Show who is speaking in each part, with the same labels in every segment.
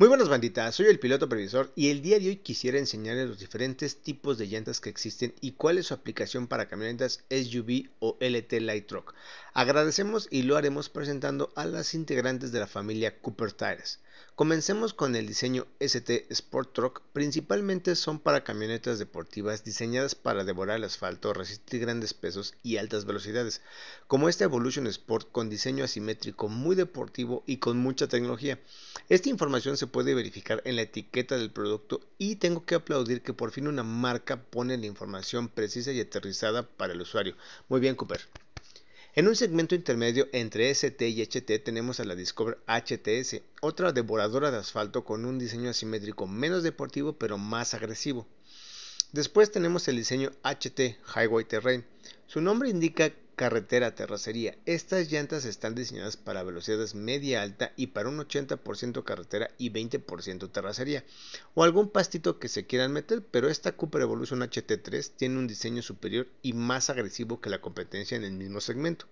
Speaker 1: Muy buenas banditas, soy el piloto previsor y el día de hoy quisiera enseñarles los diferentes tipos de llantas que existen y cuál es su aplicación para camionetas SUV o LT Light Truck. Agradecemos y lo haremos presentando a las integrantes de la familia Cooper Tires. Comencemos con el diseño ST Sport Truck, principalmente son para camionetas deportivas diseñadas para devorar el asfalto, resistir grandes pesos y altas velocidades, como este Evolution Sport con diseño asimétrico muy deportivo y con mucha tecnología. Esta información se puede verificar en la etiqueta del producto y tengo que aplaudir que por fin una marca pone la información precisa y aterrizada para el usuario. Muy bien, Cooper. En un segmento intermedio entre ST y HT tenemos a la Discover HTS, otra devoradora de asfalto con un diseño asimétrico menos deportivo pero más agresivo. Después tenemos el diseño HT Highway Terrain. Su nombre indica carretera, terracería. Estas llantas están diseñadas para velocidades media alta y para un 80% carretera y 20% terracería. O algún pastito que se quieran meter, pero esta Cooper Evolution HT3 tiene un diseño superior y más agresivo que la competencia en el mismo segmento.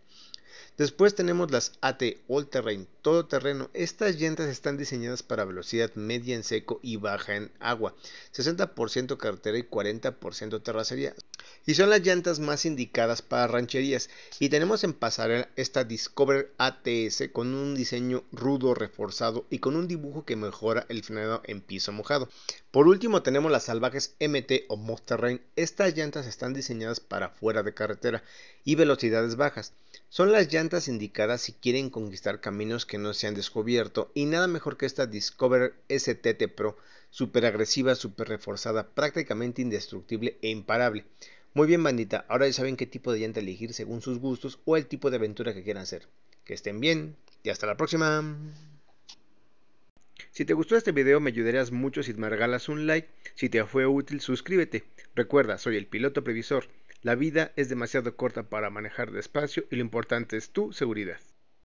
Speaker 1: Después tenemos las AT All Terrain, todo terreno. Estas llantas están diseñadas para velocidad media en seco y baja en agua, 60% carretera y 40% terracería. Y son las llantas más indicadas para rancherías. Y tenemos en pasarela esta Discover ATS con un diseño rudo reforzado y con un dibujo que mejora el frenado en piso mojado. Por último tenemos las salvajes MT o Most Terrain. Estas llantas están diseñadas para fuera de carretera y velocidades bajas. Son las llantas indicadas si quieren conquistar caminos que no se han descubierto y nada mejor que esta Discover STT Pro, Súper agresiva, súper reforzada, prácticamente indestructible e imparable. Muy bien bandita, ahora ya saben qué tipo de llanta elegir según sus gustos o el tipo de aventura que quieran hacer. Que estén bien y hasta la próxima. Si te gustó este video me ayudarías mucho si me regalas un like, si te fue útil suscríbete. Recuerda, soy el piloto previsor. La vida es demasiado corta para manejar despacio y lo importante es tu seguridad.